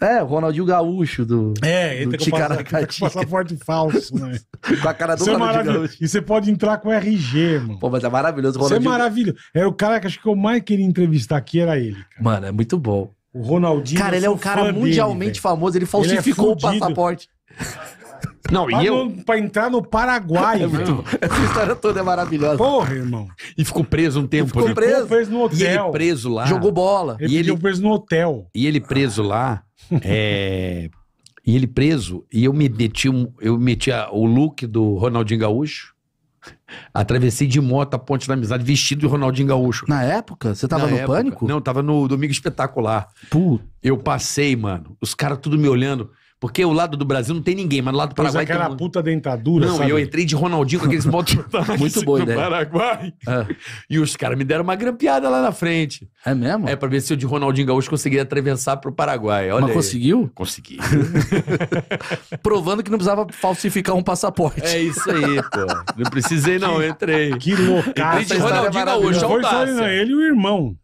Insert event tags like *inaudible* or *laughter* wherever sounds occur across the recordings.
É, o Ronaldinho Gaúcho do. É, ele do tem, que passar, tem que passaporte falso, né? *laughs* com a cara do é Ronaldinho é Gaúcho. E você pode entrar com RG, mano. Pô, mas é maravilhoso. É Ronaldinho... Você é maravilhoso. Era o cara que acho que eu mais queria entrevistar aqui, era ele. Cara. Mano, é muito bom. O Ronaldinho. Cara, ele é um cara mundialmente dele, famoso, ele falsificou ele é o passaporte. *laughs* Não, pra e eu. pra entrar no Paraguai, *laughs* é muito... Essa história toda é maravilhosa. Porra, irmão. E ficou preso um tempo. Né? E ficou preso. Ficou preso no hotel. E ele preso lá. Jogou bola. Ele e ele preso no hotel. E ele preso lá. é... E ele preso, e eu me meti, um, eu meti o look do Ronaldinho Gaúcho. Atravessei de moto a ponte da amizade, vestido de Ronaldinho Gaúcho. Na época? Você tava Na no época, pânico? Não, tava no Domingo Espetacular. Puta. Eu passei, mano. Os caras tudo me olhando. Porque o lado do Brasil não tem ninguém, mas do lado do Paraguai. Mas aquela tem... puta dentadura. Não, sabe? eu entrei de Ronaldinho com aqueles motos. *laughs* *laughs* Muito boa ideia. Né? Paraguai. Ah. E os caras me deram uma grampeada lá na frente. É mesmo? É, pra ver se eu de Ronaldinho Gaúcho conseguia atravessar pro Paraguai. Olha mas aí. conseguiu? Consegui. *laughs* Provando que não precisava falsificar um passaporte. É isso aí, pô. Não precisei, não. Eu entrei. Que loucura. Entrei de é Ronaldinho Gaúcho. Não foi só ele, ele e o irmão.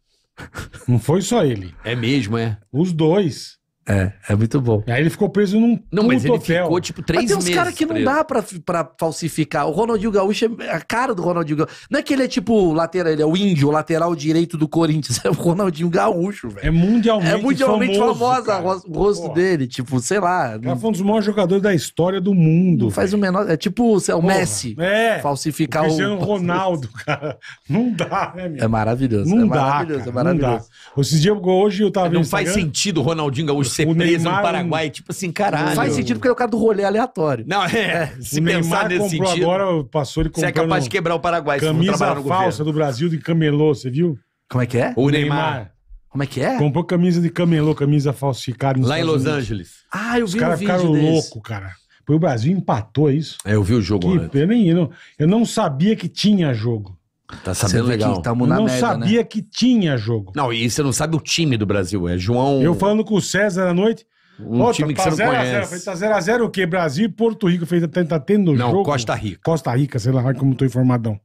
Não foi só ele. É mesmo, é. Os dois. É, é muito bom. Aí ele ficou preso num Não, mas ele hotel. ficou tipo três meses. Mas tem uns caras que não preso. dá pra, pra falsificar. O Ronaldinho Gaúcho é a cara do Ronaldinho Gaúcho. Não é que ele é tipo lateral, ele é o índio, o lateral direito do Corinthians. *laughs* É o Ronaldinho Gaúcho, velho. É mundialmente É mundialmente famoso, o rosto Porra. dele. Tipo, sei lá. Ele foi um dos maiores jogadores da história do mundo. Faz o menor. É tipo o Porra. Messi. É. Falsificar o. o... Ronaldo, *laughs* cara. Não dá, né, meu? É maravilhoso. Não é dá. Maravilhoso, é cara. é maravilhoso. Não dá. hoje eu tava. É, não faz sentido o Ronaldinho Gaúcho ser o preso Neymar, no Paraguai. Tipo assim, caralho. Faz sentido porque é o cara do rolê aleatório. Não, é. é. Se o pensar Neymar nesse comprou sentido. agora, passou ele comprando... Você é capaz de quebrar o Paraguai camisa se não falsa do Brasil de camelô, você viu? Como é que é? O, Neymar. Neymar. Como é que é? Comprou camisa de camelô, camisa falsificada. Lá em Los Angeles. Ah, eu vi Os caras um ficaram loucos, cara. foi o Brasil empatou é isso. É, eu vi o jogo que, Eu, nem, eu, não, eu não sabia que tinha jogo. Tá sabendo legal. Estamos na não merda, né? sabia né? que tinha jogo. Não, e você não sabe o time do Brasil. É João. Eu falando com o César à noite. Um Pô, tá time tá que você não conhece. Tá 0x0 o quê? Brasil e Porto Rico. Fez, tá, tá tendo não, jogo. Não, Costa Rica. Costa Rica, sei lá como tô informadão.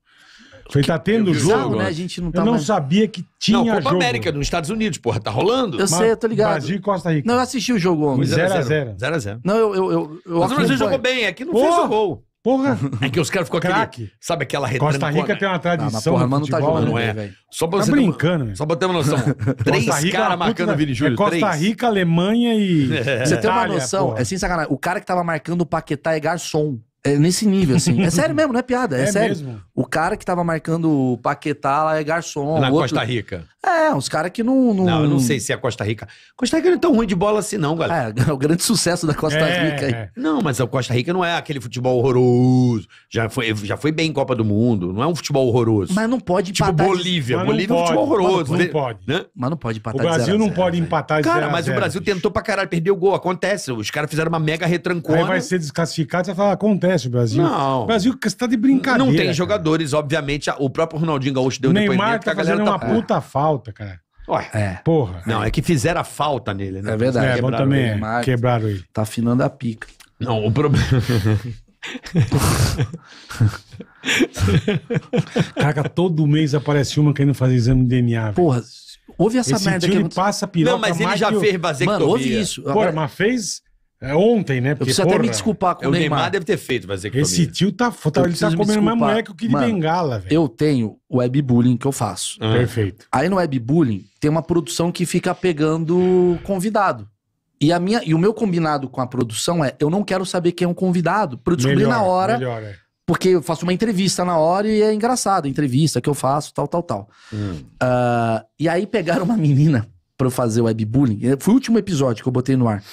Falei, tá tendo jogo? Bizarro, né? A gente não tá eu não mais... sabia que tinha não, Copa jogo. América, nos Estados Unidos, porra, tá rolando. Eu sei, eu tô ligado. Brasil e Costa Rica. Não, eu assisti o jogo ontem. 0x0. 0x0. Não, eu... eu, eu, Mas o Brasil jogou bem, é que não porra. fez o gol. Porra! *laughs* É que os caras ficam Craque. aquele. Sabe aquela retranca? Costa Rica é? tem uma tradição. porra, mas não tá futebol, jogando, né, é, velho? Só pra tá brincando, ter, né? Só pra ter uma noção. *laughs* três é caras marcando o Vini Júnior. É Costa Rica, Alemanha e. É. *laughs* Você tem uma noção, é, assim sacanagem. O cara que tava marcando o Paquetá é garçom. É nesse nível, assim. É sério mesmo, não é piada. É, é sério. Mesmo. O cara que tava marcando o Paquetá lá é garçom. Na outro... Costa Rica. É, uns caras que não, não, não. eu não sei se é Costa Rica. Costa Rica não é tão ruim de bola assim, não, galera. É, *laughs* o grande sucesso da Costa é, Rica. aí. É. Não, mas a Costa Rica não é aquele futebol horroroso. Já foi, já foi bem em Copa do Mundo. Não é um futebol horroroso. Mas não pode tipo empatar. Tipo Bolívia. Bolívia pode, é um futebol horroroso. Não, não né? pode. Né? Mas não pode empatar. O Brasil não zero, pode né? empatar Cara, zero mas zero. o Brasil tentou pra caralho, perdeu o gol. Acontece. Os caras fizeram uma mega retrancona. Aí vai ser desclassificado, você vai falar, acontece acontece, Brasil. Não. Brasil que está de brincadeira. Não tem cara. jogadores, obviamente. O próprio Ronaldinho Gaúcho deu Neymar depoimento. Neymar tá fazendo tá- uma tá... puta falta, cara. Ué, é. porra. Não, é que fizeram a falta nele, né? É verdade. É, quebraram também ele. Neymar, é. quebraram ele. Tá afinando a pica. Não, o problema... *laughs* Caraca, todo mês aparece uma querendo fazer exame de DNA. Porra, houve essa Esse merda que ele passa piroca. Não, mas ele já fez vasectomia. Mano, houve isso. Porra, mas fez é ontem, né? Porque, eu preciso porra, até me desculpar com é, o Neymar. O Neymar deve ter feito vasectomia. Esse tio tá, tá ele tá comendo mais moleque que de bengala, velho. Eu tenho o webbullying que eu faço. Ah. Perfeito. Aí no webbullying tem uma produção que fica pegando convidado. E, a minha, e o meu combinado com a produção é: eu não quero saber quem é um convidado, pra eu descobrir melhor, na hora. Melhor, é. Porque eu faço uma entrevista na hora e é engraçado a entrevista que eu faço, tal, tal, tal. Hum. Uh, e aí pegaram uma *laughs* menina pra eu fazer webbullying. Foi o último episódio que eu botei no ar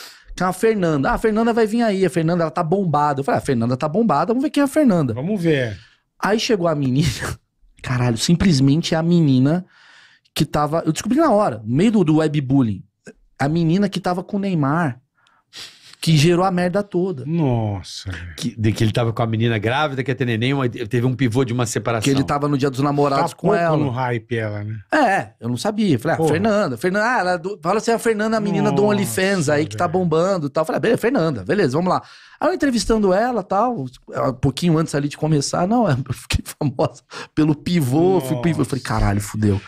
uma Fernanda. Ah, a Fernanda vai vir aí. A Fernanda, ela tá bombada. Eu falei, ah, a Fernanda tá bombada, vamos ver quem é a Fernanda. Vamos ver. Aí chegou a menina. *laughs* Caralho, simplesmente é a menina que tava. Eu descobri na hora, no meio do, do webbullying. A menina que tava com o Neymar que gerou a merda toda. Nossa. Que, de que ele tava com a menina grávida, que ia ter neném, uma, teve um pivô de uma separação. Que ele tava no dia dos namorados tá com pouco ela. no hype ela, né? É, eu não sabia. Falei, ah, Fernanda, Fernanda, ah, ela é fala assim, a ah, Fernanda, a menina Nossa, do OnlyFans aí que tá bombando e tal. Falei, ah, beleza, Fernanda, beleza, vamos lá. Aí eu entrevistando ela tal, um pouquinho antes ali de começar, não, eu fiquei *laughs* famosa pelo pivô, fui pivô. Eu falei, caralho, fudeu.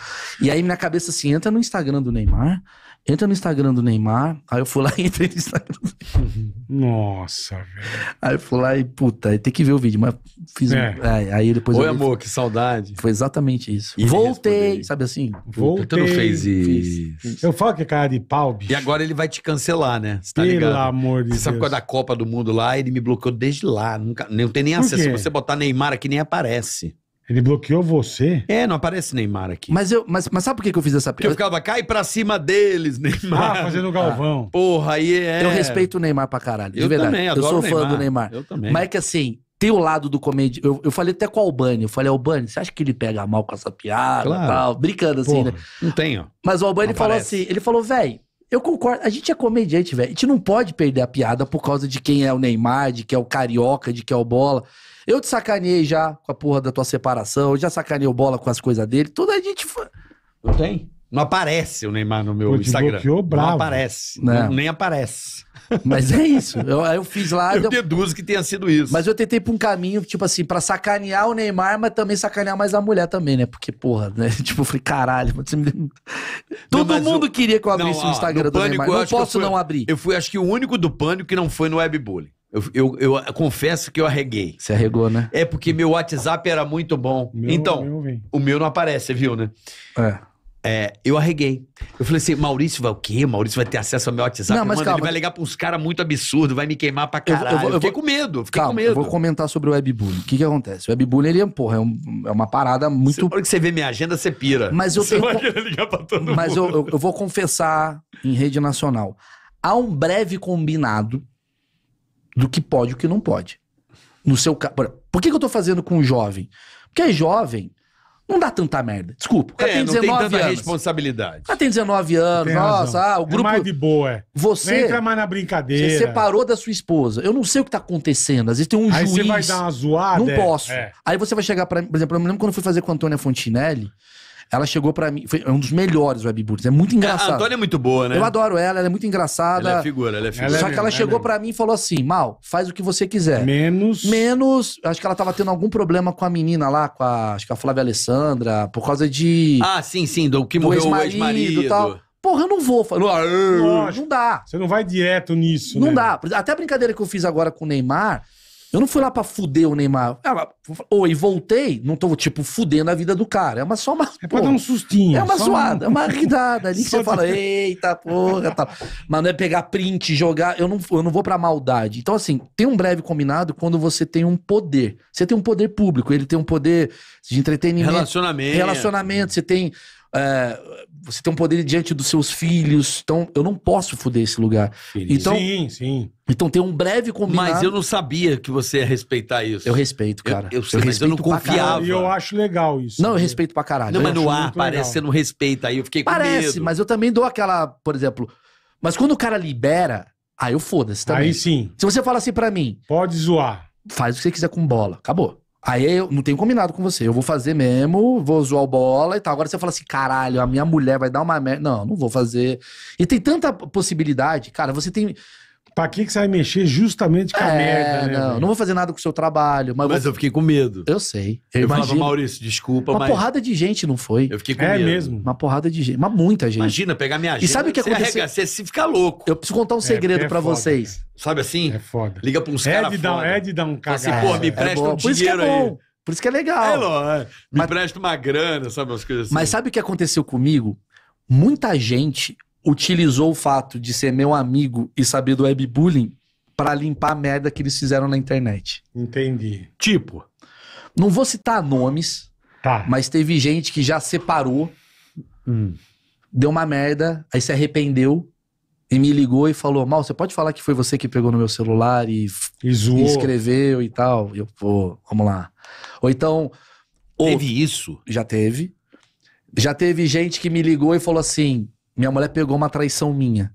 E aí minha cabeça assim, entra no Instagram do Neymar, entra no Instagram do Neymar. Aí eu fui lá e entrei no Instagram do Neymar. Nossa, velho. Aí eu fui lá e, puta, tem que ver o vídeo, mas fiz. É. Um... Aí, aí depois. Oi, amor, que saudade. Foi exatamente isso. E Voltei, sabe assim? Voltei. Tu não fez isso. Fiz. Eu falo que é cara de pau, bicho. E agora ele vai te cancelar, né? Você tá Pelo ligado? amor de você Deus. Sabe qual é da Copa do Mundo lá? Ele me bloqueou desde lá. Nunca, não tem nem acesso. Se você botar Neymar aqui, nem aparece. Ele bloqueou você? É, não aparece Neymar aqui. Mas eu, mas, mas sabe por que que eu fiz essa Porque eu ficava, cai pra cima deles, Neymar. Ah, fazendo o Galvão. *laughs* Porra, aí é... Eu respeito o Neymar pra caralho, de Eu verdade. também, eu sou o fã Neymar. do Neymar. Eu também. Mas é que assim, tem o lado do comédia. Eu, eu falei até com o Albani. Eu falei, Albani, você acha que ele pega mal com essa piada? Claro. Tal? Brincando assim, né? Porra, né? Não tenho. Mas o Albani falou assim: ele falou, velho, eu concordo. A gente é comediante, velho. A gente não pode perder a piada por causa de quem é o Neymar, de quem é o Carioca, de quem é o Bola. Eu te sacaneei já com a porra da tua separação, eu já sacaneei o Bola com as coisas dele. Tudo a gente. Não tem? Não aparece o Neymar no meu Instagram. Bloqueou, bravo. Não aparece. Não. Né? Não, nem aparece. *laughs* Mas é isso. Eu, eu fiz lá. Eu deduzo que tenha sido isso. Mas eu tentei por um caminho, tipo assim, para sacanear o Neymar, mas também sacanear mais a mulher também, né? Porque, porra, né? *laughs* Tipo, eu falei, caralho, você me... Todo não, mundo eu... queria que eu abrisse não, o Instagram ó, do pânico, Neymar. Não posso fui, não abrir. Eu fui, acho que, o único do pânico que não foi no webbullying. Eu, eu, eu, confesso que eu arreguei. Você arregou, né? É porque meu WhatsApp era muito bom. Meu, então, meu o meu não aparece, viu, né? É. É, eu arreguei. Eu falei assim, Maurício vai o quê? Maurício vai ter acesso ao meu WhatsApp? Não, mas Mano, calma. ele vai ligar pra uns caras muito absurdos, vai me queimar pra caralho. Eu, eu, eu, eu fiquei com medo, fiquei calma, com medo. Eu vou comentar sobre o webbullying. O que que acontece? O webbullying, ele é, porra, é, um, é uma parada muito... Na que você vê minha agenda, você pira. Mas eu você tenho... vai querer *laughs* ligar pra todo mas mundo. Mas eu, eu vou confessar em rede nacional. Há um breve combinado do que pode e o que não pode. No seu... Por que que eu tô fazendo com o jovem? Porque é jovem não dá tanta merda. Desculpa. O cara é, tem 19 anos. não tem tanta anos. responsabilidade. O cara tem 19 anos, tem nossa, ah, o é grupo. É mais de boa, é. Você. Não entra mais na brincadeira. Você separou da sua esposa. Eu não sei o que tá acontecendo. Às vezes tem um Aí juiz. Aí você vai dar uma zoada. Não é, posso. É. Aí você vai chegar pra. Por exemplo, eu me lembro quando eu fui fazer com a Antônia Fontinelli. Ela chegou para mim, foi é um dos melhores webbullies. É muito engraçado. A Antônia é muito boa, né? Eu adoro ela, ela é muito engraçada. Ela é figura, ela é figura. É Só que ela, chegou é para mim e falou assim: Mal, faz o que você quiser. Menos. Menos. Acho que ela tava tendo algum problema com a menina lá, com a. Acho que a Flávia Alessandra, por causa de. Ah, sim, sim, do que do morreu marido o ex-marido e tal. Porra, eu não vou. Não, não dá. Você não vai direto nisso. Não né? dá. Até a brincadeira que eu fiz agora com o Neymar. Eu não fui lá pra fuder o Neymar. Ela, Oi, voltei. Não tô, tipo, fudendo a vida do cara. É uma, só uma. É pô, pra dar um sustinho. É uma zoada, um... é uma ridada ali que *laughs* você fala, eita porra, Tá. Mas não é pegar print, jogar. Eu não, eu não vou pra maldade. Então, assim, tem um breve combinado quando você tem um poder. Você tem um poder público, ele tem um poder de entretenimento. Relacionamento. Relacionamento. Você tem é, você tem um poder diante dos seus filhos. Então, eu não posso fuder esse lugar. Então, sim, sim. Então tem um breve combinado. Mas eu não sabia que você ia respeitar isso. Eu respeito, cara. Eu, eu, sei, eu respeito eu não confiava. E eu acho legal isso. Não, eu né? respeito pra caralho. Não, mas no ar parece que você não respeita. Aí eu fiquei com parece, medo. mas eu também dou aquela, por exemplo... Mas quando o cara libera, aí eu foda-se também. Aí sim. Se você fala assim para mim... Pode zoar. Faz o que você quiser com bola. Acabou. Aí eu não tenho combinado com você. Eu vou fazer mesmo, vou zoar o bola e tal. Agora você fala assim, caralho, a minha mulher vai dar uma merda. Não, não vou fazer. E tem tanta possibilidade, cara. Você tem. Pra que, que você vai mexer justamente com a é, merda, né? Não, não vou fazer nada com o seu trabalho. Mas, mas eu, vou... eu fiquei com medo. Eu sei. Eu, eu falava, Maurício, desculpa, Uma mas... porrada de gente, não foi? Eu fiquei com é medo. É mesmo. Uma porrada de gente. Mas muita gente. Imagina, pegar minha gente. E sabe o que aconteceu? Arrega, você fica louco. Eu preciso contar um é, segredo é, pra foda, vocês. Cara. Sabe assim? É foda. Liga pra uns é caras É de dar é um cagado. Assim, pô, me é presta um dinheiro aí. Por isso que é legal. É, Lô, me mas, presta uma grana, sabe? As coisas assim. Mas sabe o que aconteceu comigo? Muita gente utilizou o fato de ser meu amigo e saber do webbullying para limpar a merda que eles fizeram na internet. Entendi. Tipo, não vou citar nomes, tá. mas teve gente que já separou, hum. deu uma merda, aí se arrependeu e me ligou e falou: Mal, você pode falar que foi você que pegou no meu celular e, e, e escreveu e tal? Eu, pô, vamos lá. Ou então. Teve ou, isso? Já teve. Já teve gente que me ligou e falou assim: minha mulher pegou uma traição minha.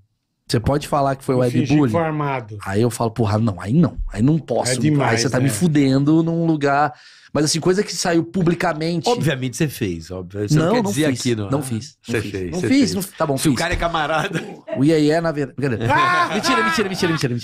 Você pode falar que foi webbullying? armado. Aí eu falo, porra, não, aí não. Aí não posso. É demais, aí você tá né? me fudendo num lugar. Mas assim, coisa que saiu publicamente. Obviamente você fez, óbvio. Você não, não quer não dizer fiz, aqui, não. Não fiz. você fez. Não fiz, fez. Não... tá bom. Se fiz. o cara é camarada. O é, na verdade. Ah! *laughs* mentira, mentira, mentira, mentira, mentira.